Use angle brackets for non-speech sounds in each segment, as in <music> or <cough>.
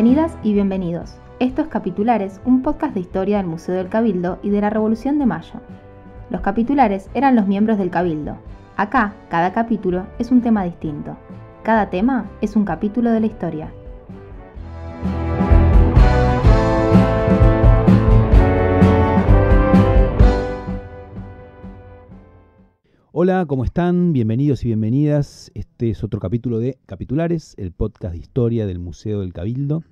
Bienvenidas y bienvenidos. Esto es Capitulares, un podcast de historia del Museo del Cabildo y de la Revolución de Mayo. Los capitulares eran los miembros del Cabildo. Acá, cada capítulo es un tema distinto. Cada tema es un capítulo de la historia. Hola, ¿cómo están? Bienvenidos y bienvenidas. Este es otro capítulo de Capitulares, el podcast de historia del Museo del Cabildo.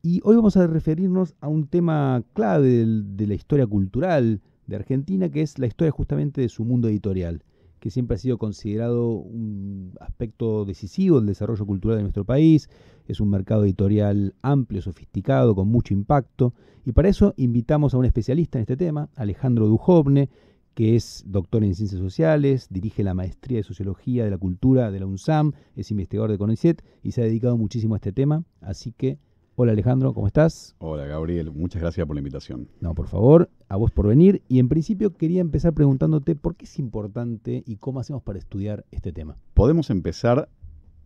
Y hoy vamos a referirnos a un tema clave de la historia cultural de Argentina, que es la historia justamente de su mundo editorial, que siempre ha sido considerado un aspecto decisivo del desarrollo cultural de nuestro país. Es un mercado editorial amplio, sofisticado, con mucho impacto. Y para eso invitamos a un especialista en este tema, Alejandro Dujovne, que es doctor en ciencias sociales, dirige la maestría de sociología de la cultura de la UNSAM, es investigador de CONICET y se ha dedicado muchísimo a este tema. Así que Hola Alejandro, ¿cómo estás? Hola Gabriel, muchas gracias por la invitación. No, por favor, a vos por venir. Y en principio quería empezar preguntándote por qué es importante y cómo hacemos para estudiar este tema. Podemos empezar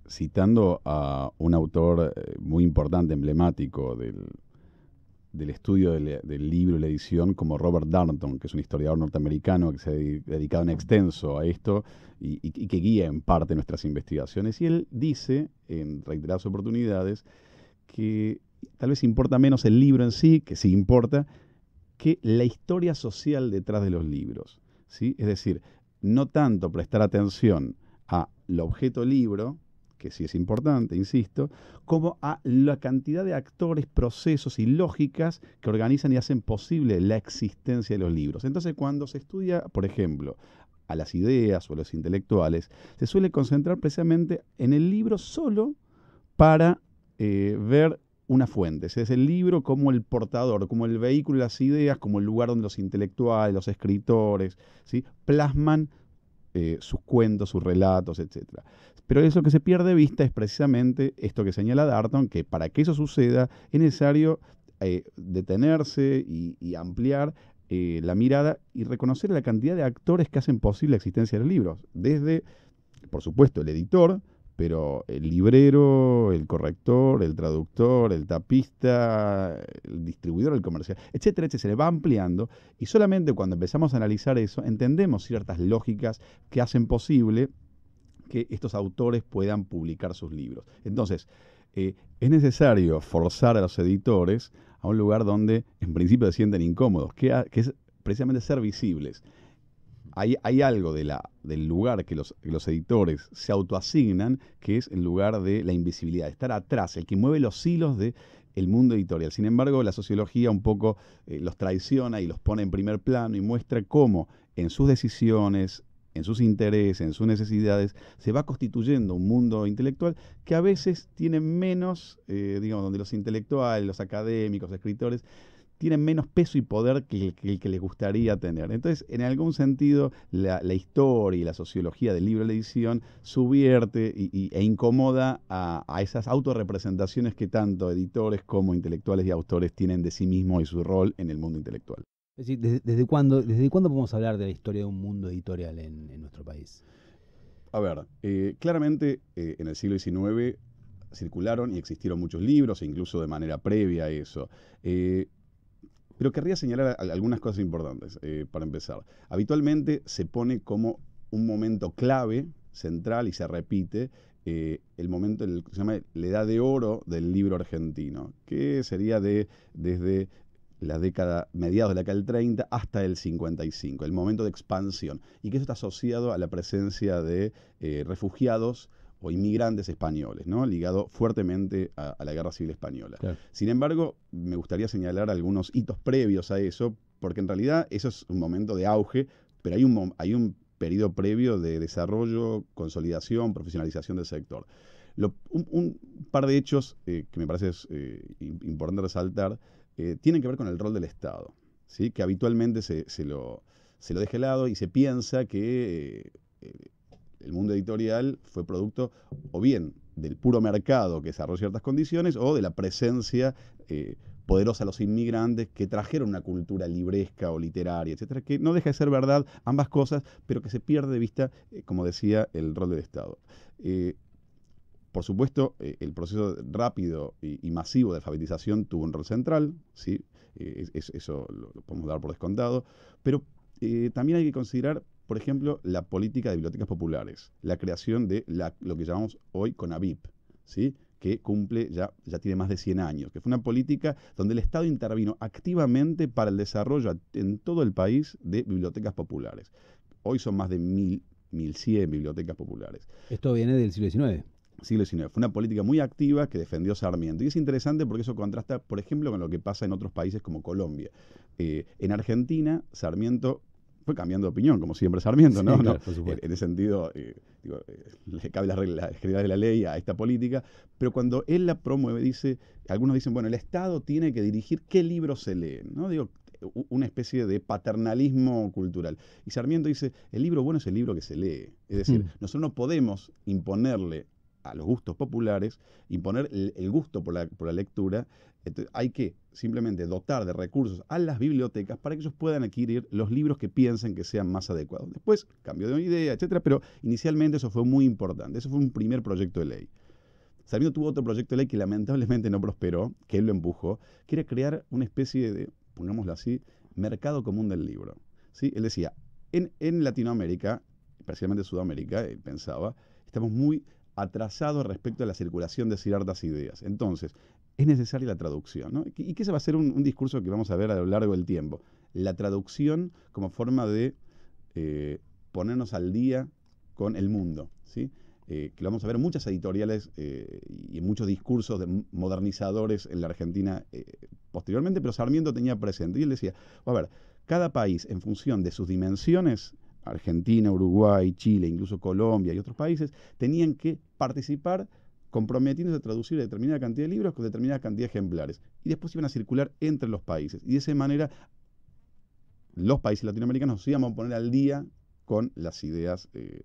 citando a un autor eh, muy importante, emblemático del, estudio del, libro y la edición como Robert Darnton, que es un historiador norteamericano que se ha dedicado en extenso a esto y, y que guía en parte nuestras investigaciones. Y él dice, en reiteradas oportunidades, que tal vez importa menos el libro en sí, que sí importa, que la historia social detrás de los libros. ¿sí? Es decir, no tanto prestar atención al objeto libro, que sí es importante, insisto, como a la cantidad de actores, procesos y lógicas que organizan y hacen posible la existencia de los libros. Entonces, cuando se estudia, por ejemplo, a las ideas o a los intelectuales, se suele concentrar precisamente en el libro solo para eh, ver una fuente. Es el libro como el portador, como el vehículo de las ideas, como el lugar donde los intelectuales, los escritores, ¿sí? plasman eh, sus cuentos, sus relatos, etc. Pero eso que se pierde de vista es precisamente esto que señala Darton, que para que eso suceda es necesario eh, detenerse y, ampliar la mirada y reconocer la cantidad de actores que hacen posible la existencia de los libros. Desde, por supuesto, el editor, pero el librero, el corrector, el traductor, el tapista, el distribuidor, el comercial, etcétera, etcétera, se va ampliando y solamente cuando empezamos a analizar eso entendemos ciertas lógicas que hacen posible que estos autores puedan publicar sus libros. Entonces, eh, es necesario forzar a los editores a un lugar donde en principio se sienten incómodos, que es precisamente ser visibles hay, algo del lugar que los, editores se autoasignan, que es el lugar de la invisibilidad, estar atrás, el que mueve los hilos de el mundo editorial. Sin embargo, la sociología un poco eh, los traiciona y los pone en primer plano y muestra cómo en sus decisiones, en sus intereses, en sus necesidades, se va constituyendo un mundo intelectual que a veces tiene menos, eh, digamos, donde los intelectuales, los académicos, escritores, tienen menos peso y poder que el que, les gustaría tener. Entonces, en algún sentido, la, historia y la sociología del libro de la edición subierte e incomoda a, esas autorrepresentaciones que tanto editores como intelectuales y autores tienen de sí mismos y su rol en el mundo intelectual. ¿desde, cuándo, ¿desde cuándo podemos hablar de la historia de un mundo editorial en, nuestro país? A ver, eh, claramente eh, en el siglo XIX circularon y existieron muchos libros, e incluso de manera previa a eso. Eh, pero querría señalar algunas cosas importantes eh, para empezar. Habitualmente se pone como un momento clave, central y se repite eh, el momento, el, se llama la edad de oro del libro argentino, que sería de, desde la década, mediados de la década del 30 hasta el 55, el momento de expansión, y que eso está asociado a la presencia de eh, refugiados o inmigrantes españoles, ¿no? ligado fuertemente a, la Guerra Civil Española. Sin embargo, me gustaría señalar algunos hitos previos a eso, porque en realidad eso es un momento de auge, pero hay un, hay periodo previo de desarrollo, consolidación, profesionalización del sector. un, par de hechos eh, que me parece eh, importante resaltar eh, tienen que ver con el rol del Estado, que habitualmente se, lo, se deja de lado y se piensa que el mundo editorial fue producto o bien del puro mercado que cerró ciertas condiciones o de la presencia eh, poderosa de los inmigrantes que trajeron una cultura libresca o literaria, etcétera, que no deja de ser verdad ambas cosas, pero que se pierde de vista, eh, como decía, el rol del Estado. Eh, por supuesto, el proceso rápido y, masivo de alfabetización tuvo un rol central, ¿sí? Es, eso lo, podemos dar por descontado, pero también hay que considerar por ejemplo, la política de bibliotecas populares, la creación de lo que llamamos hoy CONAVIP, ¿sí? que cumple ya, ya tiene más de 100 años, que fue una política donde el Estado intervino activamente para el desarrollo en todo el país de bibliotecas populares. Hoy son más de 1.100 bibliotecas populares. Esto viene del siglo XIX siglo XIX. Fue una política muy activa que defendió Sarmiento. Y es interesante porque eso contrasta, por ejemplo, con lo que pasa en otros países como Colombia. Eh, en Argentina, Sarmiento fue cambiando de opinión, como siempre Sarmiento, ¿no? En ese sentido, eh, eh, le cabe la regla de la ley a esta política, pero cuando él la promueve, dice, algunos dicen, bueno, el Estado tiene que dirigir qué libros se leen, ¿no? Digo, una especie de paternalismo cultural. Y Sarmiento dice, el libro bueno es el libro que se lee. Es decir, mm. nosotros no podemos imponerle a los gustos populares, imponer el, gusto por la, por la lectura entonces, hay que simplemente dotar de recursos a las bibliotecas para que ellos puedan adquirir los libros que piensen que sean más adecuados. Después, cambio de idea, etcétera, pero inicialmente eso fue muy importante. Eso fue un primer proyecto de ley. Salvino tuvo otro proyecto de ley que lamentablemente no prosperó, que él lo empujó, que era crear una especie de, pongámoslo así, mercado común del libro. ¿Sí? Él decía, en, en Latinoamérica, especialmente Sudamérica, él pensaba, estamos muy atrasados respecto a la circulación de ciertas ideas. Entonces, es necesaria la traducción. Y que se va a ser un, discurso que vamos a ver a lo largo del tiempo. La traducción como forma de eh, ponernos al día con el mundo. ¿sí? Eh, que lo vamos a ver muchas editoriales eh, y muchos discursos de modernizadores en la Argentina posteriormente, pero Sarmiento tenía presente. Y él decía, a ver, cada país en función de sus dimensiones, Argentina, Uruguay, Chile, incluso Colombia y otros países, tenían que participar comprometiéndose a traducir determinada cantidad de libros con determinada cantidad de ejemplares. Y después iban a circular entre los países. Y de esa manera los países latinoamericanos nos íbamos a poner al día con las ideas eh,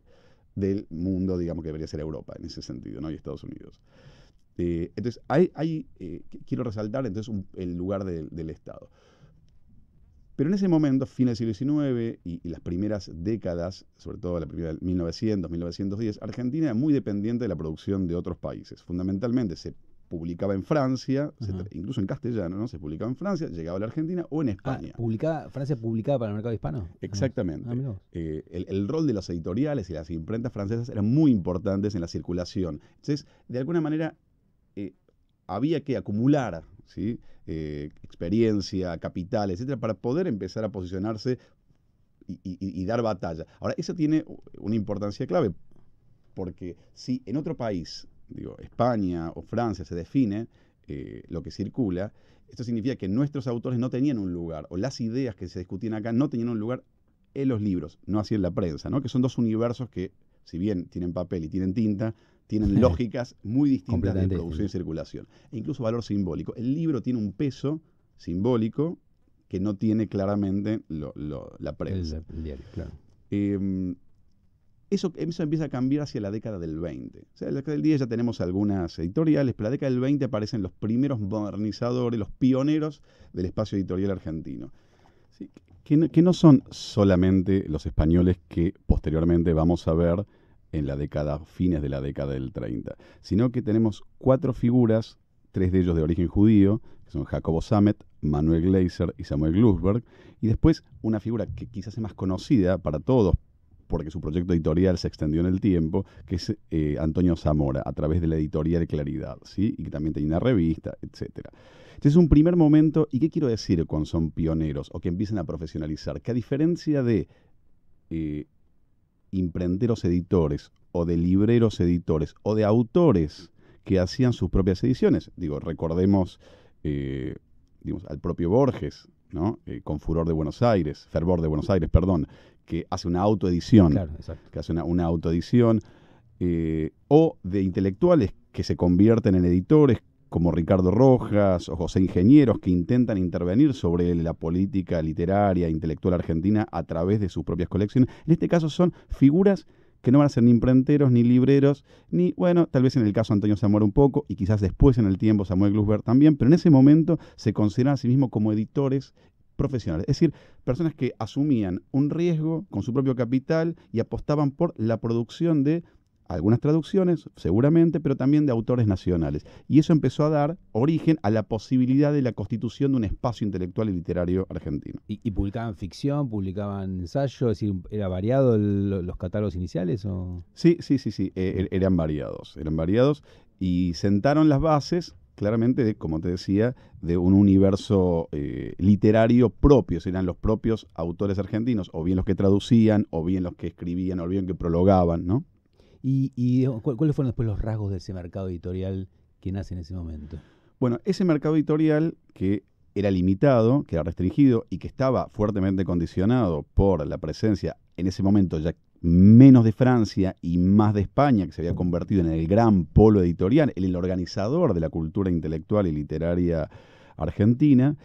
del mundo, digamos, que debería ser Europa en ese sentido, ¿no? Y Estados Unidos. Eh, entonces, hay, eh, quiero resaltar entonces el lugar del Estado. Pero en ese momento, fin del siglo XIX y, las primeras décadas, sobre todo la primera 1900, 1910, Argentina era muy dependiente de la producción de otros países. Fundamentalmente se publicaba en Francia, incluso en castellano, ¿no? Se publicaba en Francia, llegaba a la Argentina o en ah, España. Ah, Francia publicaba para el mercado hispano. Ah, Exactamente. Ah, eh, el, rol de los editoriales y las imprentas francesas eran muy importantes en la circulación. Entonces, de alguna manera, eh, había que acumular ¿sí? Eh, experiencia, capital, etcétera, para poder empezar a posicionarse y, dar batalla. Ahora, eso tiene una importancia clave, porque si en otro país, digo, España o Francia, se define eh, lo que circula, esto significa que nuestros autores no tenían un lugar, o las ideas que se discutían acá no tenían un lugar en los libros, no así en la prensa, ¿no? que son dos universos que, si bien tienen papel y tienen tinta, tienen lógicas muy distintas de producción y circulación, e incluso valor simbólico. El libro tiene un peso simbólico que no tiene claramente la prensa. Em, eso, eso, empieza a cambiar hacia la década del 20. O sea, en la década del 10 ya tenemos algunas editoriales, pero en la década del 20 aparecen los primeros modernizadores, los pioneros del espacio editorial argentino. Que, que no son solamente los españoles que posteriormente vamos a ver en la década, fines de la década del 30, sino que tenemos cuatro figuras, tres de ellos de origen judío, que son Jacobo Samet, Manuel Glaser y Samuel Glusberg, y después una figura que quizás es más conocida para todos, porque su proyecto editorial se extendió en el tiempo, que es eh, Antonio Zamora, a través de la editorial Claridad, ¿sí? y que también tiene una revista, etc. Este es un primer momento, ¿y qué quiero decir cuando son pioneros o que empiezan a profesionalizar? Que a diferencia de eh, imprenteros editores o de libreros editores o de autores que hacían sus propias ediciones. Digo, recordemos eh, al propio Borges, ¿no? Eh, con Furor de Buenos Aires, Fervor de Buenos Aires, perdón, que hace una autoedición. que hace una, autoedición. Eh, o de intelectuales que se convierten en editores, como Ricardo Rojas o José Ingenieros que intentan intervenir sobre la política literaria, e intelectual argentina a través de sus propias colecciones. En este caso son figuras que no van a ser ni imprenteros, ni libreros, ni, bueno, tal vez en el caso de Antonio Zamora un poco, y quizás después en el tiempo Samuel Glusberg también, pero en ese momento se consideran a sí mismos como editores profesionales, es decir, personas que asumían un riesgo con su propio capital y apostaban por la producción de algunas traducciones, seguramente, pero también de autores nacionales. Y eso empezó a dar origen a la posibilidad de la constitución de un espacio intelectual y literario argentino. ¿Y, publicaban ficción, publicaban ensayos? Es decir, ¿era variado los catálogos iniciales? O? Sí, sí, sí, sí, e, e, eran variados, eran variados y sentaron las bases claramente, de, como te decía, de un universo eh, literario propio, eran los propios autores argentinos, o bien los que traducían, o bien los que escribían, o bien que prologaban, ¿no? ¿Y, eh, cuáles fueron después los rasgos de ese mercado editorial que nace en ese momento? Bueno, ese mercado editorial que era limitado, que era restringido y que estaba fuertemente condicionado por la presencia en ese momento ya menos de Francia y más de España, que se había convertido en el gran polo editorial, en el organizador de la cultura intelectual y literaria argentina,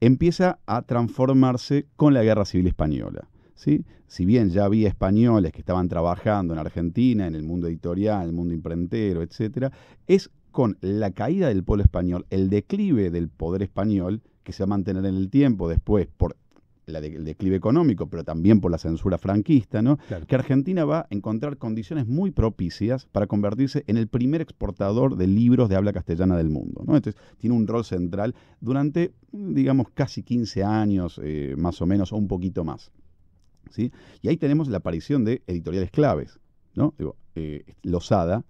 empieza a transformarse con la Guerra Civil Española. Si bien ya había españoles que estaban trabajando en Argentina, en el mundo editorial, en el mundo imprentero, etc., es con la caída del pueblo español, el declive del poder español, que se va a mantener en el tiempo después por el declive económico, pero también por la censura franquista, que Argentina va a encontrar condiciones muy propicias para convertirse en el primer exportador de libros de habla castellana del mundo. Entonces, tiene un rol central durante, digamos, casi 15 años, eh, más o menos, o un poquito más. Y ahí tenemos la aparición de editoriales claves, ¿no? Eh, Losada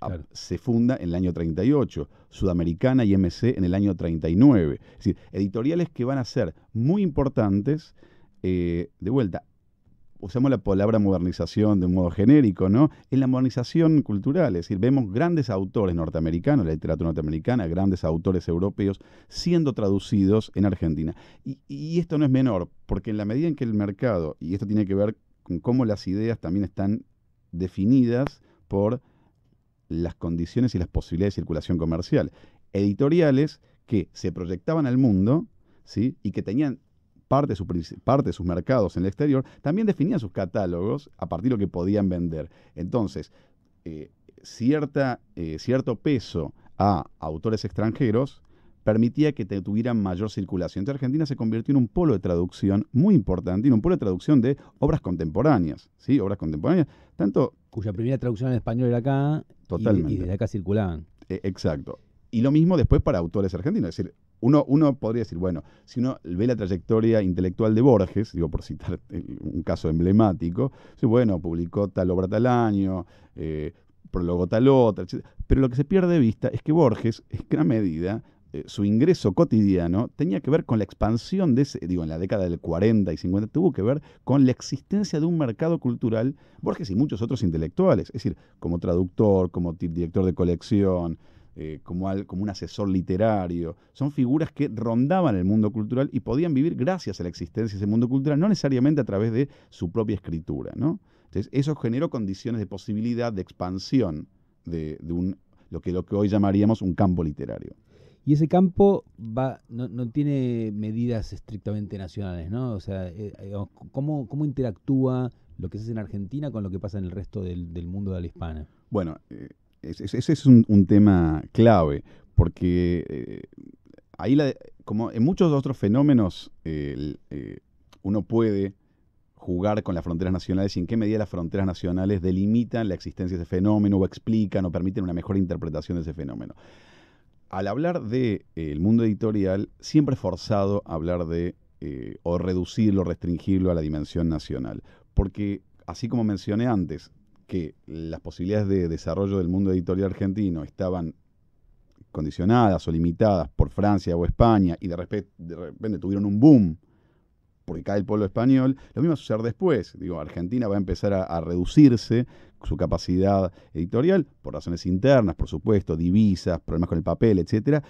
ah, se funda en el año 38, Sudamericana y MC en el año 39. Es decir, editoriales que van a ser muy importantes, eh, de vuelta, usamos la palabra modernización de un modo genérico, ¿no? Es la modernización cultural, es decir, vemos grandes autores norteamericanos, la literatura norteamericana, grandes autores europeos siendo traducidos en Argentina. Y, esto no es menor, porque en la medida en que el mercado, y esto tiene que ver con cómo las ideas también están definidas por las condiciones y las posibilidades de circulación comercial, editoriales que se proyectaban al mundo, ¿sí? Y que tenían parte de, de sus mercados en el exterior, también definían sus catálogos a partir de lo que podían vender. Entonces, eh, cierta, eh, cierto peso a autores extranjeros permitía que tuvieran mayor circulación. Entonces Argentina se convirtió en un polo de traducción muy importante, en un polo de traducción de obras contemporáneas, ¿sí? Obras contemporáneas, tanto... Cuya primera traducción en español era acá, Y, desde acá circulaban. E, exacto. Y lo mismo después para autores argentinos, es decir, uno, uno podría decir, bueno, si uno ve la trayectoria intelectual de Borges, digo por citar <laughs> un caso emblemático, bueno, publicó tal obra tal año, eh, prologó tal otra, etc. Pero lo que se pierde de vista es que Borges, en gran medida, eh, su ingreso cotidiano tenía que ver con la expansión de ese, digo, en la década del 40 y 50, tuvo que ver con la existencia de un mercado cultural, Borges y muchos otros intelectuales, es decir, como traductor, como director de colección, eh, como, un asesor literario. Son figuras que rondaban el mundo cultural y podían vivir gracias a la existencia de ese mundo cultural, no necesariamente a través de su propia escritura. ¿no? Entonces, eso generó condiciones de posibilidad, de expansión de, un, lo, que, lo que hoy llamaríamos un campo literario. Y ese campo va, no, tiene medidas estrictamente nacionales, ¿no? O sea, eh, eh, ¿cómo, interactúa lo que se hace en Argentina con lo que pasa en el resto del, mundo de la hispana? Bueno, ese es, un, tema clave, porque eh, ahí, como en muchos otros fenómenos, eh, uno puede jugar con las fronteras nacionales y en qué medida las fronteras nacionales delimitan la existencia de ese fenómeno o explican o permiten una mejor interpretación de ese fenómeno. Al hablar del de, eh, el mundo editorial, siempre es forzado hablar de o reducirlo, restringirlo a la dimensión nacional, porque así como mencioné antes, que las posibilidades de desarrollo del mundo editorial argentino estaban condicionadas o limitadas por Francia o España y de, repente, tuvieron un boom porque cae el pueblo español, lo mismo va a suceder después. Digo, Argentina va a empezar a, a, reducirse su capacidad editorial por razones internas, por supuesto, divisas, problemas con el papel, etcétera,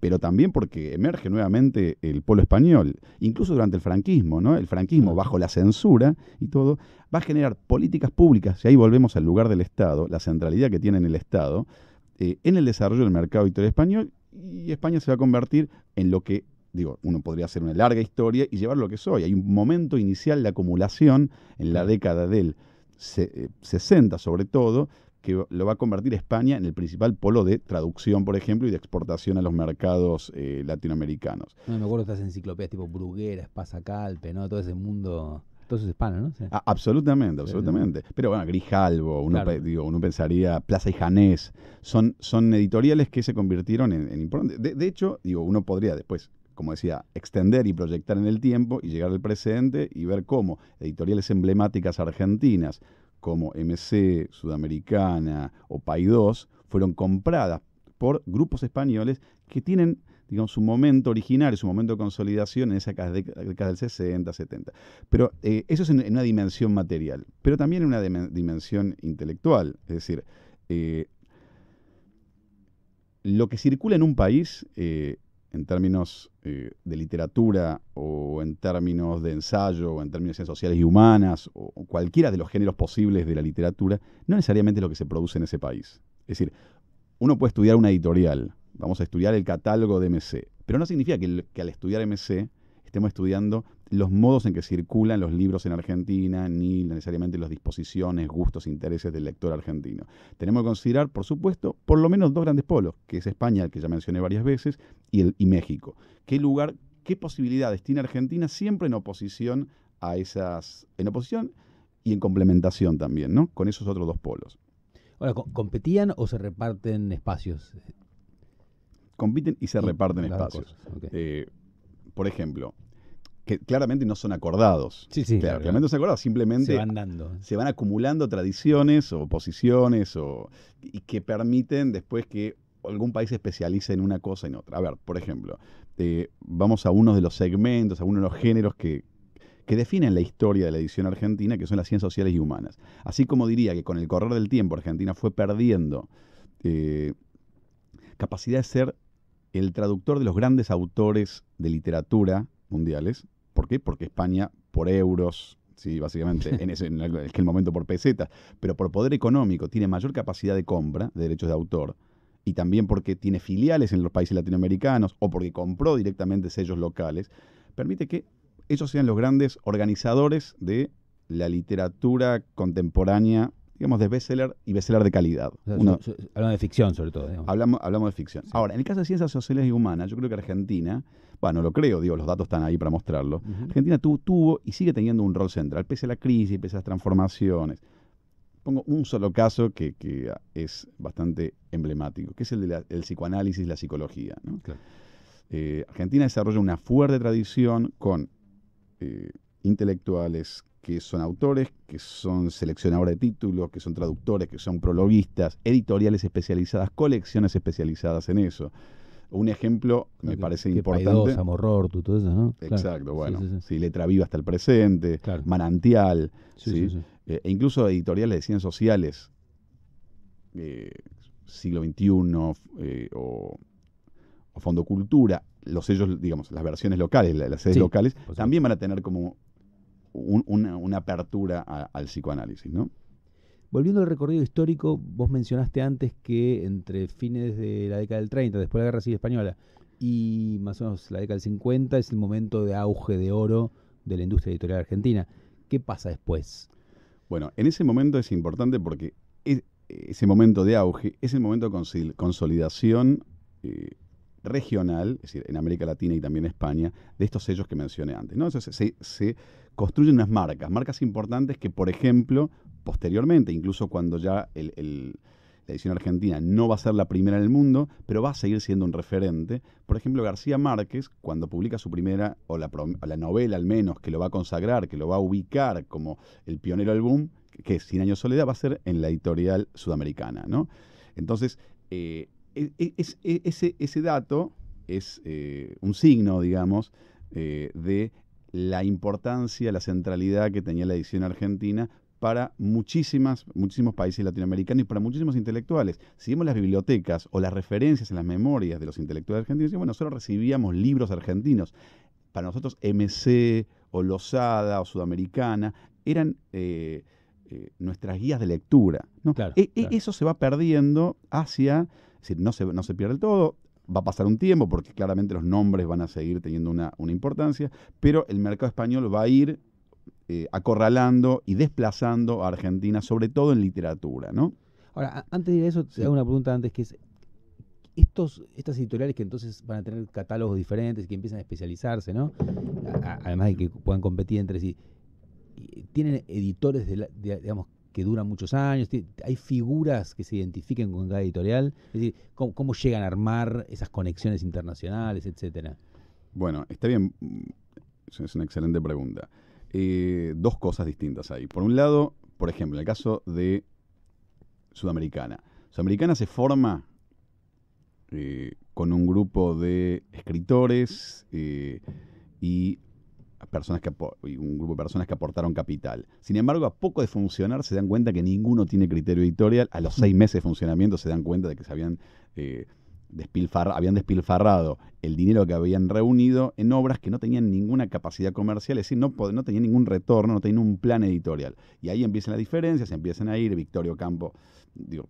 pero también porque emerge nuevamente el pueblo español, incluso durante el franquismo, ¿no? El franquismo bajo la censura y todo, va a generar políticas públicas, y ahí volvemos al lugar del Estado, la centralidad que tiene en el Estado, eh, en el desarrollo del mercado editorial español, y España se va a convertir en lo que, digo, uno podría hacer una larga historia y llevar lo que soy. Hay un momento inicial de acumulación en la década del 60 eh, sobre todo, que lo va a convertir España en el principal polo de traducción, por ejemplo, y de exportación a los mercados eh, latinoamericanos. No me acuerdo de estas enciclopedias tipo Bruguera, Pasacalpe, ¿no? Todo ese mundo. todo eso es hispano, ¿no? absolutamente, absolutamente. Pero bueno, Grijalvo, uno, uno pensaría, Plaza y Janés, son, son editoriales que se convirtieron en, importantes. De, de hecho, digo, uno podría después como decía, extender y proyectar en el tiempo y llegar al presente y ver cómo editoriales emblemáticas argentinas como MC, Sudamericana o 2 fueron compradas por grupos españoles que tienen digamos, su momento originario, su momento de consolidación en esa década del 60, 70. Pero eh, eso es en, una dimensión material, pero también en una dimensión intelectual. Es decir, eh, lo que circula en un país eh, en términos eh, de literatura o en términos de ensayo o en términos de ciencias sociales y humanas o, cualquiera de los géneros posibles de la literatura, no necesariamente es lo que se produce en ese país. Es decir, uno puede estudiar una editorial, vamos a estudiar el catálogo de MC, pero no significa que al estudiar MC estemos estudiando los modos en que circulan los libros en Argentina, ni necesariamente las disposiciones, gustos, intereses del lector argentino. Tenemos que considerar, por supuesto, por lo menos dos grandes polos, que es España, que ya mencioné varias veces, y, el, y México. ¿Qué lugar, qué posibilidades tiene Argentina siempre en oposición a esas, en oposición y en complementación también, ¿no? Con esos otros dos polos. Ahora, ¿competían o se reparten espacios? Compiten y se reparten espacios. Eh, por ejemplo, que claramente no son acordados. Sí, sí. claramente no son acordados, simplemente se van, dando. se van acumulando tradiciones o posiciones y que permiten después que algún país se especialice en una cosa y en otra. A ver, por ejemplo, vamos a uno de los segmentos, a uno de los géneros que, que definen la historia de la edición argentina, que son las ciencias sociales y humanas. Así como diría que con el correr del tiempo Argentina fue perdiendo eh, capacidad de ser el traductor de los grandes autores de literatura mundiales, ¿Por qué? Porque España, por euros, sí, básicamente, <laughs> en, ese, en aquel momento por pesetas, pero por poder económico, tiene mayor capacidad de compra de derechos de autor y también porque tiene filiales en los países latinoamericanos o porque compró directamente sellos locales, permite que ellos sean los grandes organizadores de la literatura contemporánea, digamos, de bestseller y bestseller de calidad. hablamos de ficción, sobre todo. Hablamos, hablamos de ficción. Ahora, en el caso de ciencias sociales y humanas, yo creo que Argentina bueno, lo creo, digo, los datos están ahí para mostrarlo. Argentina tuvo, y sigue teniendo un rol central, pese a la crisis, pese a las transformaciones. Pongo un solo caso que, es bastante emblemático, que es el del psicoanálisis y la psicología. Eh, Argentina desarrolla una fuerte tradición con eh, intelectuales que son autores, que son seleccionadores de títulos, que son traductores, que son prologuistas, editoriales especializadas, colecciones especializadas en eso. Un ejemplo me parece que importante. tú, todo eso, ¿no? Exacto, bueno. Sí, Letra Viva hasta el presente, Manantial, eh, e incluso editoriales de ciencias sociales, eh, siglo XXI eh, o, Fondo Cultura, los sellos, digamos, las versiones locales, las sedes locales, también van a tener como una, apertura al psicoanálisis, ¿no? Volviendo al recorrido histórico, vos mencionaste antes que entre fines de la década del 30, después de la Guerra Civil Española, y más o menos la década del 50 es el momento de auge de oro de la industria editorial argentina. ¿Qué pasa después? Bueno, en ese momento es importante porque es, ese momento de auge es el momento de consolidación eh, regional, es decir, en América Latina y también España, de estos sellos que mencioné antes. ¿no? se, se construyen unas marcas, marcas importantes que, por ejemplo, posteriormente, incluso cuando ya la edición argentina no va a ser la primera en el mundo, pero va a seguir siendo un referente. Por ejemplo, García Márquez, cuando publica su primera, o la, novela al menos, que lo va a consagrar, que lo va a ubicar como el pionero del que es Cien años soledad, va a ser en la editorial sudamericana, ¿no? Entonces, eh, e, e, e, ese, dato es eh, un signo, digamos, eh, de la importancia, la centralidad que tenía la edición argentina para muchísimas, muchísimos países latinoamericanos y para muchísimos intelectuales. Si vemos las bibliotecas o las referencias en las memorias de los intelectuales argentinos, bueno, nosotros recibíamos libros argentinos. Para nosotros MC o Losada o Sudamericana eran eh, eh, nuestras guías de lectura. E, e eso se va perdiendo hacia, no se, pierde todo, va a pasar un tiempo porque claramente los nombres van a seguir teniendo una importancia, pero el mercado español va a ir eh, acorralando y desplazando a Argentina, sobre todo en literatura, ¿no? Ahora, antes de eso, te hago una pregunta antes que es, estos, estas editoriales que entonces van a tener catálogos diferentes y que empiezan a especializarse, ¿no? además de que puedan competir entre sí, eh, ¿tienen editores, digamos, que duran muchos años? ¿Hay figuras que se identifiquen con cada editorial? Es decir, ¿cómo, llegan a armar esas conexiones internacionales, etcétera? Bueno, está bien, es una excelente pregunta. Eh, dos cosas distintas ahí. Por un lado, por ejemplo, en el caso de Sudamericana. Sudamericana se forma eh, con un grupo de escritores eh, y, personas que, un grupo de personas que aportaron capital. Sin embargo, a poco de funcionar se dan cuenta que ninguno tiene criterio editorial. A los mm. seis meses de funcionamiento se dan cuenta de que se habían habían despilfarrado el dinero que habían reunido en obras que no tenían ninguna capacidad comercial, es decir, no, no tenían ningún retorno, no tenían un plan editorial. Y ahí empiezan las diferencias, empiezan a ir, Victorio Campo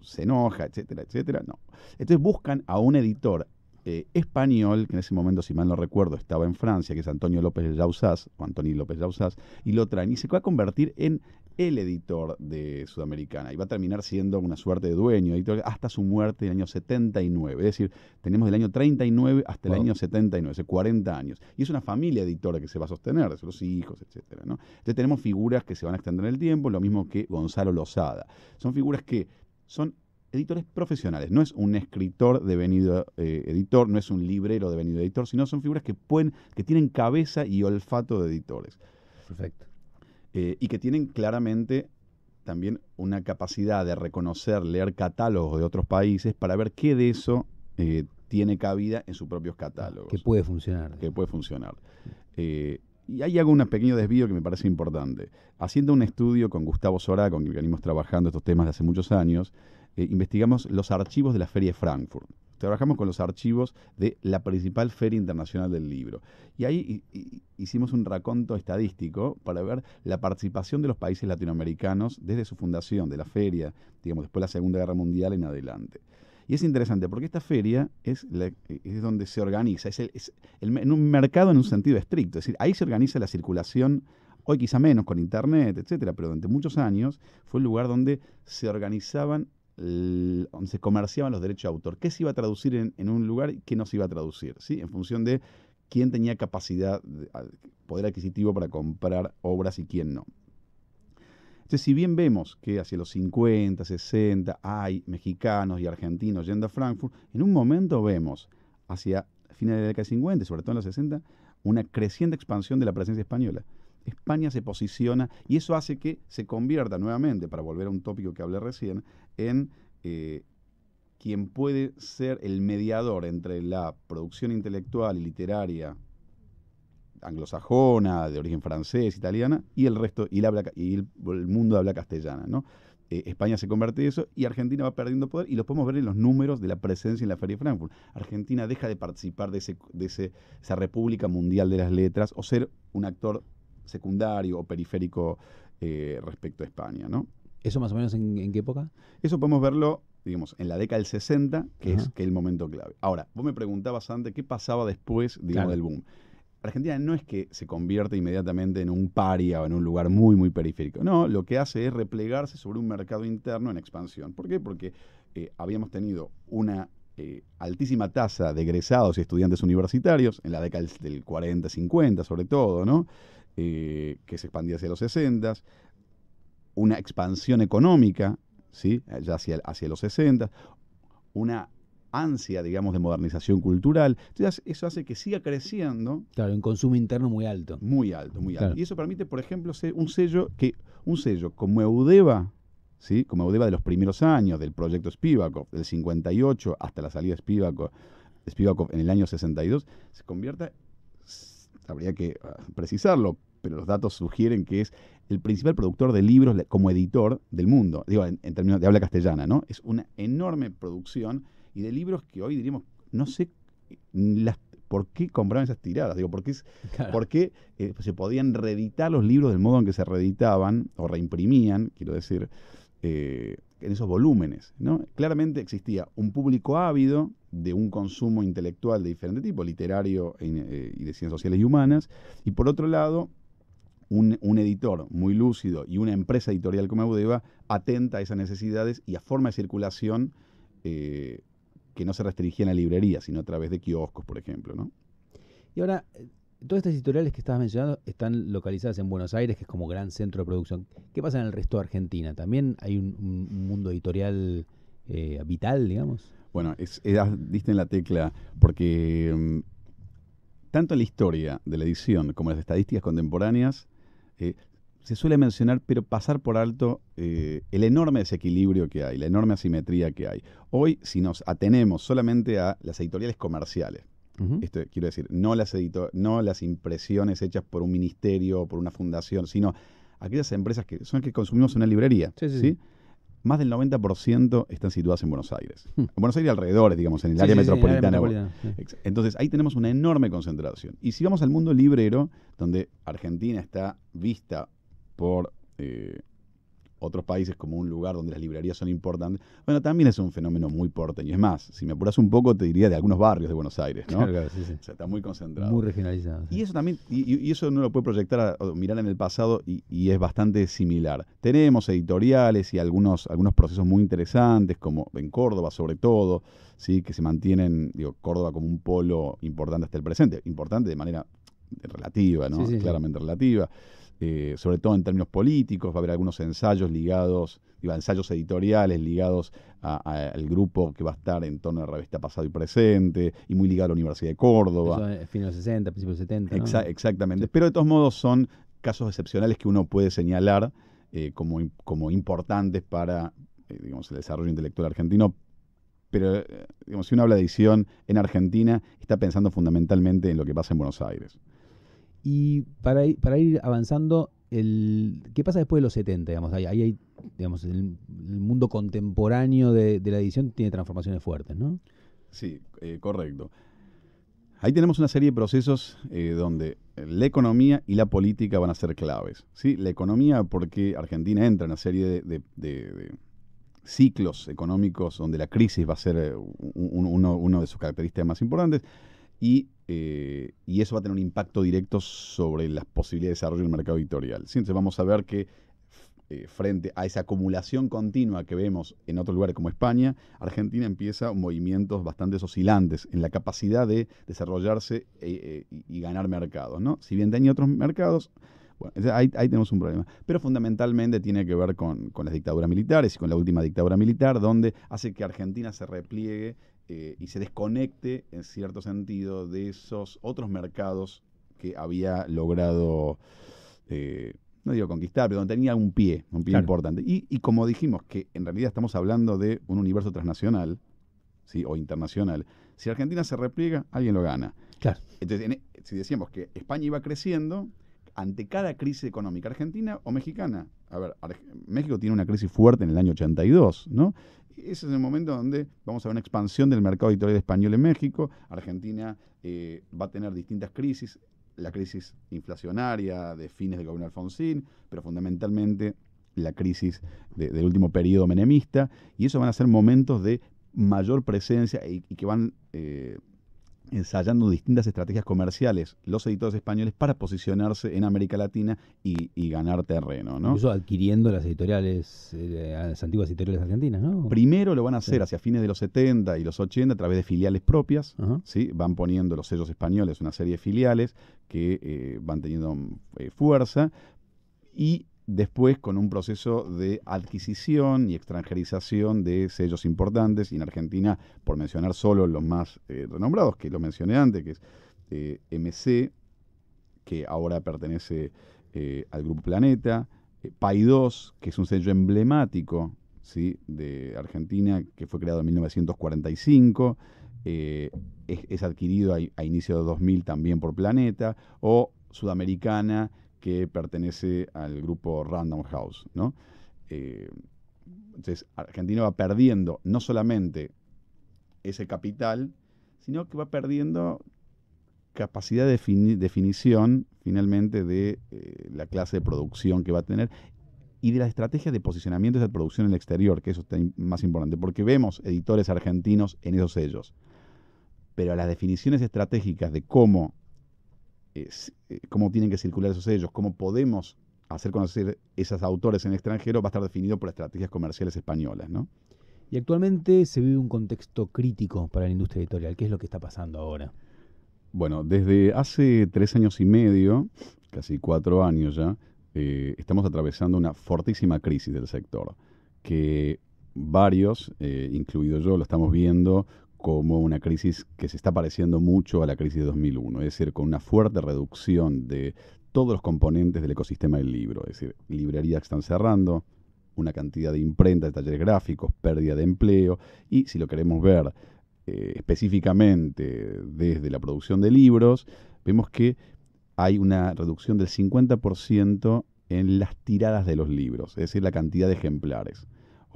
se enoja, etcétera, etcétera. No. Entonces buscan a un editor eh, español, que en ese momento, si mal no recuerdo, estaba en Francia, que es Antonio López de lausas o Antonio López de lausas y lo traen y se va a convertir en el editor de Sudamericana y va a terminar siendo una suerte de dueño editor hasta su muerte en el año 79. Es decir, tenemos del año 39 hasta el año 79, hace 40 años. Y es una familia editora que se va a sostener, de los hijos, etc. ¿no? Entonces tenemos figuras que se van a extender en el tiempo, lo mismo que Gonzalo Lozada. Son figuras que son editores profesionales. No es un escritor devenido eh, editor, no es un librero devenido editor, sino son figuras que pueden, que tienen cabeza y olfato de editores. Perfecto. Eh, y que tienen claramente también una capacidad de reconocer, leer catálogos de otros países para ver qué de eso eh, tiene cabida en sus propios catálogos. Que puede funcionar. Que puede funcionar. Eh, y ahí hago un pequeño desvío que me parece importante. Haciendo un estudio con Gustavo Sora, con quien venimos trabajando estos temas de hace muchos años, investigamos los archivos de la Feria de Frankfurt trabajamos con los archivos de la principal feria internacional del libro. Y ahí hicimos un raconto estadístico para ver la participación de los países latinoamericanos desde su fundación, de la feria, digamos, después de la Segunda Guerra Mundial en adelante. Y es interesante porque esta feria es, donde se organiza, es, en un mercado en un sentido estricto, es decir, ahí se organiza la circulación, hoy quizá menos con internet, etcétera, pero durante muchos años fue el lugar donde se organizaban se comerciaban los derechos de autor, qué se iba a traducir en, un lugar y qué no se iba a traducir, ¿sí? en función de quién tenía capacidad, poder adquisitivo para comprar obras y quién no. Entonces, si bien vemos que hacia los 50, 60 hay mexicanos y argentinos yendo a Frankfurt, en un momento vemos hacia finales de la década de 50, sobre todo en los 60, una creciente expansión de la presencia española. España se posiciona y eso hace que se convierta nuevamente, para volver a un tópico que hablé recién, en eh, quien puede ser el mediador entre la producción intelectual y literaria anglosajona, de origen francés, italiana, y el resto, y, habla, el, mundo habla castellana, ¿no? Eh, España se convierte en eso y Argentina va perdiendo poder y lo podemos ver en los números de la presencia en la Feria de Frankfurt. Argentina deja de participar de, esa República Mundial de las Letras o ser un actor secundario o periférico eh, respecto a España, ¿no? ¿Eso más o menos en, qué época? Eso podemos verlo, digamos, en la década del 60, que es el momento clave. Ahora, vos me preguntabas antes qué pasaba después, digamos, del boom. Argentina no es que se convierta inmediatamente en un paria o en un lugar muy, muy periférico. No, lo que hace es replegarse sobre un mercado interno en expansión. ¿Por qué? Porque eh, habíamos tenido una eh, altísima tasa de egresados y estudiantes universitarios en la década del 40, 50 sobre todo, ¿no? Eh, que se expandía hacia los 60, una expansión económica, ¿sí? ya hacia, hacia los 60, una ansia, digamos, de modernización cultural. Entonces, eso hace que siga creciendo. Claro, un consumo interno muy alto. Muy alto, muy alto. Y eso permite, por ejemplo, ser un sello que un sello como Eudeva, ¿sí? Como Eudeva de los primeros años del proyecto Spivakov, del 58 hasta la salida de Spivakov, Spivakov en el año 62, se convierta habría que ah, precisarlo, pero los datos sugieren que es el principal productor de libros como editor del mundo, digo, en, términos de habla castellana, ¿no? Es una enorme producción y de libros que hoy diríamos, no sé por qué compraban esas tiradas, digo, por qué, eh, se podían reeditar los libros del modo en que se reeditaban o reimprimían, quiero decir, eh, en esos volúmenes, ¿no? Claramente existía un público ávido de un consumo intelectual de diferente tipo, literario eh, y de ciencias sociales y humanas, y por otro lado, un, editor muy lúcido y una empresa editorial como Audeva atenta a esas necesidades y a forma de circulación eh, que no se restringía en la librería, sino a través de kioscos, por ejemplo. ¿no? Y ahora, eh, todas estas editoriales que estabas mencionando están localizadas en Buenos Aires, que es como gran centro de producción. ¿Qué pasa en el resto de Argentina? ¿También hay un, mundo editorial eh, vital, digamos? Bueno, es, ah, diste en la tecla, porque mm, tanto en la historia de la edición como en las estadísticas contemporáneas, eh, se suele mencionar, pero pasar por alto eh, el enorme desequilibrio que hay, la enorme asimetría que hay. Hoy, si nos atenemos solamente a las editoriales comerciales, quiero decir, no las, no las impresiones hechas por un ministerio o por una fundación, sino aquellas empresas que son las que consumimos en una librería, sí más del 90% están situadas en Buenos Aires. Hmm. En Buenos Aires y alrededores, digamos, en el, área, metropolitana. Entonces ahí tenemos una enorme concentración. Y si vamos al mundo librero, donde Argentina está vista por eh, otros países como un lugar donde las librerías son importantes, bueno, también es un fenómeno muy porteño. Es más, si me apuras un poco, te diría de algunos barrios de Buenos Aires, ¿no? Claro, sí, sí. O está muy concentrado. Muy regionalizado. Y eso también, y, eso uno lo puede proyectar, mirar en el pasado y, es bastante similar. Tenemos editoriales y algunos, algunos procesos muy interesantes, como en Córdoba sobre todo, ¿sí? que se mantienen, digo, Córdoba como un polo importante hasta el presente, importante de manera relativa, ¿no? Claramente relativa. Eh, sobre todo en términos políticos, va a haber algunos ensayos ligados, ensayos editoriales ligados al grupo que va a estar en torno a la revista Pasado y Presente y muy ligado a la Universidad de Córdoba. fin de 60, principios de 70. exactamente, pero de todos modos son casos excepcionales que uno puede señalar eh, como, como importantes para eh, el desarrollo intelectual argentino, pero digamos, si uno habla de edición en Argentina, está pensando fundamentalmente en lo que pasa en Buenos Aires. Y para ir, avanzando, el, ¿qué pasa después de los 70? Digamos, ahí, hay, digamos, el, mundo contemporáneo de, la edición tiene transformaciones fuertes, ¿no? Sí, eh, correcto. Ahí tenemos una serie de procesos eh, donde la economía y la política van a ser claves. ¿sí? La economía, porque Argentina entra en una serie de, ciclos económicos donde la crisis va a ser eh, uno, uno de sus características más importantes. Y eh, y eso va a tener un impacto directo sobre las posibilidades de desarrollo del mercado editorial. vamos a ver que eh, frente a esa acumulación continua que vemos en otros lugares como España, Argentina empieza movimientos bastante oscilantes en la capacidad de desarrollarse eh, y ganar mercados. Si bien daña otros mercados, ahí, tenemos un problema. Pero fundamentalmente tiene que ver con, las dictaduras militares y con la última dictadura militar, donde hace que Argentina se repliegue eh, y se desconecte en cierto sentido de esos otros mercados que había logrado, eh, no digo conquistar, pero donde tenía un pie, un pie importante. Y, como dijimos, que en realidad estamos hablando de un universo transnacional ¿sí? o internacional. Si Argentina se repliega, alguien lo gana. Claro. Entonces, e, si decíamos que España iba creciendo, ante cada crisis económica, argentina o mexicana. A ver, México tiene una crisis fuerte en el año 82, ¿no? ese es el momento donde vamos a ver una expansión del mercado editorial español en México. Argentina eh, va a tener distintas crisis, la crisis inflacionaria de fines del gobierno Alfonsín, pero fundamentalmente la crisis del último periodo menemista, y eso van a ser momentos de mayor presencia y, que van eh, ensayando distintas estrategias comerciales los editores españoles para posicionarse en América Latina y, ganar terreno, ¿no? Incluso adquiriendo las editoriales, eh, las antiguas editoriales argentinas, Primero lo van a hacer hacia fines de los 70 y los 80 a través de filiales propias, ¿sí? Van poniendo los sellos españoles, una serie de filiales que eh, van teniendo eh, fuerza y después con un proceso de adquisición y extranjerización de sellos importantes, y en Argentina, por mencionar solo los más eh, renombrados, que lo mencioné antes, que es eh, MC, que ahora pertenece eh, al Grupo Planeta, PAI2, que es un sello emblemático ¿sí? de Argentina, que fue creado en 1945, es, adquirido a, a inicio de 2000 también por Planeta, o Sudamericana, que pertenece al grupo Random House, ¿no? Eh, entonces, Argentina va perdiendo no solamente ese capital, sino que va perdiendo capacidad de definición finalmente de eh, la clase de producción que va a tener y de la estrategia de posicionamiento de esa producción en el exterior, que eso está más importante, porque vemos editores argentinos en esos sellos, pero las definiciones estratégicas de cómo eh, cómo tienen que circular esos sellos, cómo podemos hacer conocer esos autores en el extranjero va a estar definido por estrategias comerciales españolas, ¿no? Y actualmente se vive un contexto crítico para la industria editorial. ¿Qué es lo que está pasando ahora? Bueno, desde hace tres años y medio, casi cuatro años ya, eh, estamos atravesando una fortísima crisis del sector, que varios, eh, incluido yo, lo estamos viendo como una crisis que se está pareciendo mucho a la crisis de 2001, es decir, con una fuerte reducción de todos los componentes del ecosistema del libro, es decir, librerías que están cerrando, una cantidad de imprentas, de talleres gráficos, pérdida de empleo, y si lo queremos ver eh, específicamente desde la producción de libros, vemos que hay una reducción del 50% en las tiradas de los libros, es decir, la cantidad de ejemplares.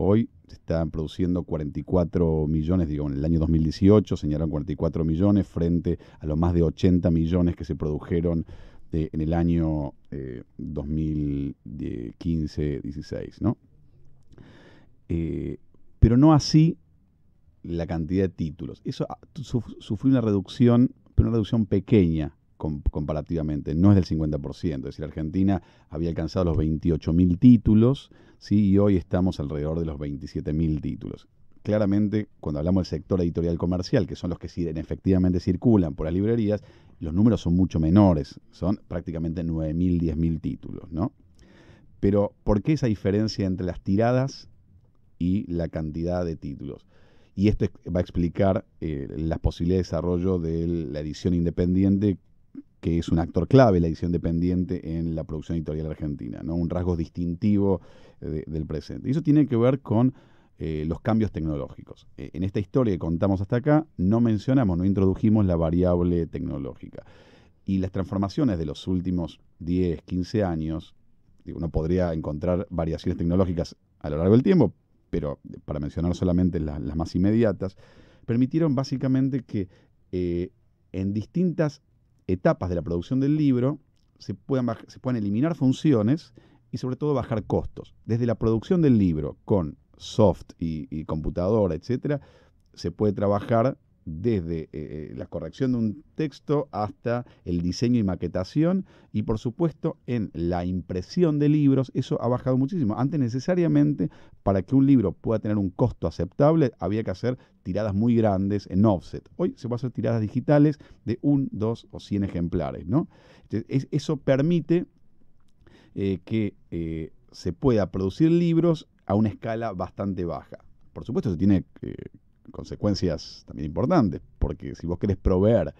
Hoy se están produciendo 44 millones, digo, en el año 2018 señalaron 44 millones frente a los más de 80 millones que se produjeron eh, en el año 2015-16, eh, eh, pero no así la cantidad de títulos. Eso ah, sufrió una reducción, pero una reducción pequeña comparativamente, no es del 50%. Es decir, Argentina había alcanzado los 28.000 títulos y hoy estamos alrededor de los 27.000 títulos. Claramente, cuando hablamos del sector editorial comercial, que son los que efectivamente circulan por las librerías, los números son mucho menores, son prácticamente 9.000, 10.000 títulos, ¿no? Pero, ¿por qué esa diferencia entre las tiradas y la cantidad de títulos? Y esto va a explicar eh, las posibilidades de desarrollo de la edición independiente que es un actor clave, la edición dependiente en la producción editorial argentina, ¿no? un rasgo distintivo eh, del presente. Y eso tiene que ver con eh, los cambios tecnológicos. Eh, en esta historia que contamos hasta acá, no mencionamos, no introdujimos la variable tecnológica. Y las transformaciones de los últimos 10, 15 años, uno podría encontrar variaciones tecnológicas a lo largo del tiempo, pero para mencionar solamente las más inmediatas, permitieron básicamente que en distintas etapas de la producción del libro, se puedan, se eliminar funciones y sobre todo bajar costos. Desde la producción del libro con soft y, y computadora, etcétera, se puede trabajar desde eh, eh, la corrección de un texto hasta el diseño y maquetación y por supuesto en la impresión de libros, eso ha bajado muchísimo. Antes necesariamente para que un libro pueda tener un costo aceptable había que hacer tiradas muy grandes en offset. Hoy se puede hacer tiradas digitales de un, dos o cien ejemplares. ¿no? eso permite eh, que se pueda producir libros a una escala bastante baja. Por supuesto se tiene que consecuencias también importantes, porque si vos querés proveer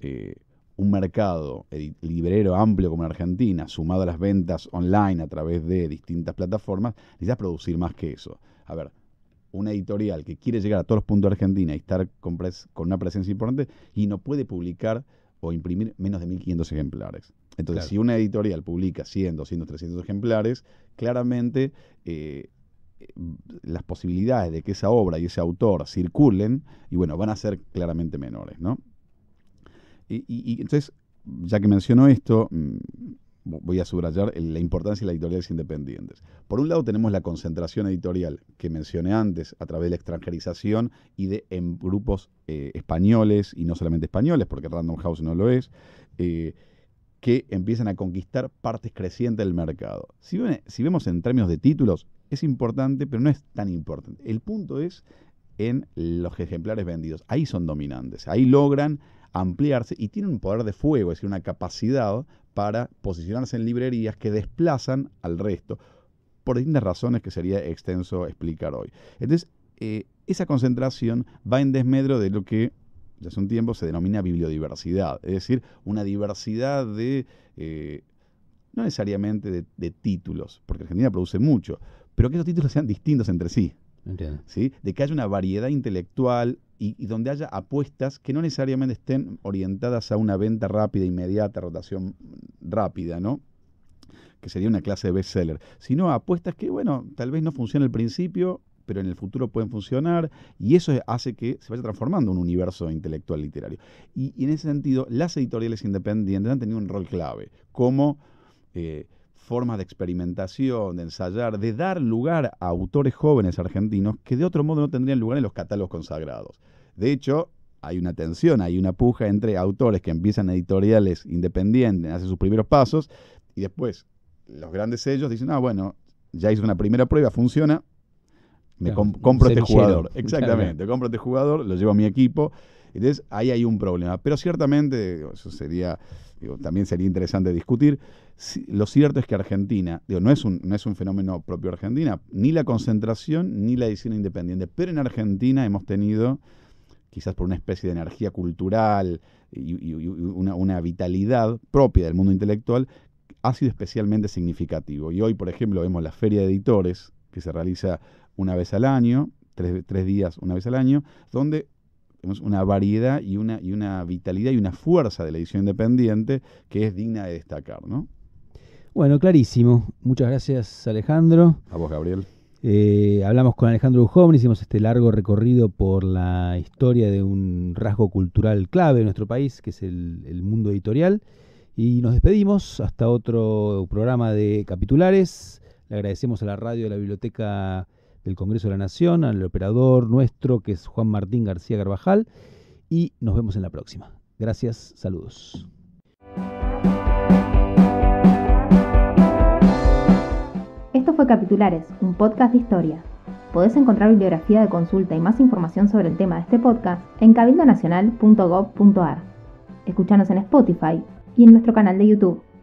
eh, un mercado librero amplio como en Argentina, sumado a las ventas online a través de distintas plataformas, necesitas producir más que eso. A ver, una editorial que quiere llegar a todos los puntos de Argentina y estar con, una presencia importante y no puede publicar o imprimir menos de 1.500 ejemplares. Entonces, si una editorial publica 100, 200, 300 ejemplares, claramente eh, las posibilidades de que esa obra y ese autor circulen, y bueno, van a ser claramente menores, ¿no? Y, entonces, ya que menciono esto, mm, voy a subrayar la importancia de las editoriales independientes. Por un lado tenemos la concentración editorial que mencioné antes a través de la extranjerización y de en grupos eh, españoles, y no solamente españoles, porque Random House no lo es, eh, que empiezan a conquistar partes crecientes del mercado. Si, si vemos en términos de títulos, es importante, pero no es tan importante. El punto es en los ejemplares vendidos. Ahí son dominantes, ahí logran ampliarse y tienen un poder de fuego, es decir, una capacidad para posicionarse en librerías que desplazan al resto, por distintas razones que sería extenso explicar hoy. Entonces, eh, esa concentración va en desmedro de lo que ya hace un tiempo se denomina bibliodiversidad, es decir, una diversidad de, eh, no necesariamente de, de títulos, porque Argentina produce mucho, pero que esos títulos sean distintos entre sí. Entiendo. ¿sí? De que haya una variedad intelectual y, donde haya apuestas que no necesariamente estén orientadas a una venta rápida, inmediata, rotación rápida, ¿no? Que sería una clase de bestseller, sino apuestas que, bueno, tal vez no funcionen al principio, pero en el futuro pueden funcionar y eso hace que se vaya transformando un universo intelectual literario. Y, en ese sentido, las editoriales independientes han tenido un rol clave, como eh, formas de experimentación, de ensayar, de dar lugar a autores jóvenes argentinos que de otro modo no tendrían lugar en los catálogos consagrados. De hecho, hay una tensión, hay una puja entre autores que empiezan editoriales independientes, hacen sus primeros pasos, y después los grandes sellos dicen, ah, bueno, ya hice una primera prueba, funciona, me compro este jugador. Exactamente, me compro este jugador, lo llevo a mi equipo. Entonces, ahí hay un problema. Pero ciertamente, eso sería también sería interesante discutir. lo cierto es que Argentina, no es, un, no es un fenómeno propio Argentina, ni la concentración ni la edición independiente, pero en Argentina hemos tenido, quizás por una especie de energía cultural y, una, vitalidad propia del mundo intelectual, ha sido especialmente significativo. Y hoy, por ejemplo, vemos la Feria de Editores, que se realiza una vez al año, tres días una vez al año, donde una variedad y una, y una vitalidad y una fuerza de la edición independiente que es digna de destacar, Bueno, clarísimo. Muchas gracias, Alejandro. A vos, Gabriel. Eh, hablamos con Alejandro Ujón, hicimos este largo recorrido por la historia de un rasgo cultural clave de nuestro país, que es el, el mundo editorial. Y nos despedimos hasta otro programa de Capitulares. Le agradecemos a la radio de la biblioteca del Congreso de la Nación, al operador nuestro, que es Juan Martín García Garbajal, y nos vemos en la próxima. Gracias, saludos. Esto fue Capitulares, un podcast de historia. Podés encontrar bibliografía de consulta y más información sobre el tema de este podcast en cabildonacional.gov.ar. Escuchanos en Spotify y en nuestro canal de YouTube.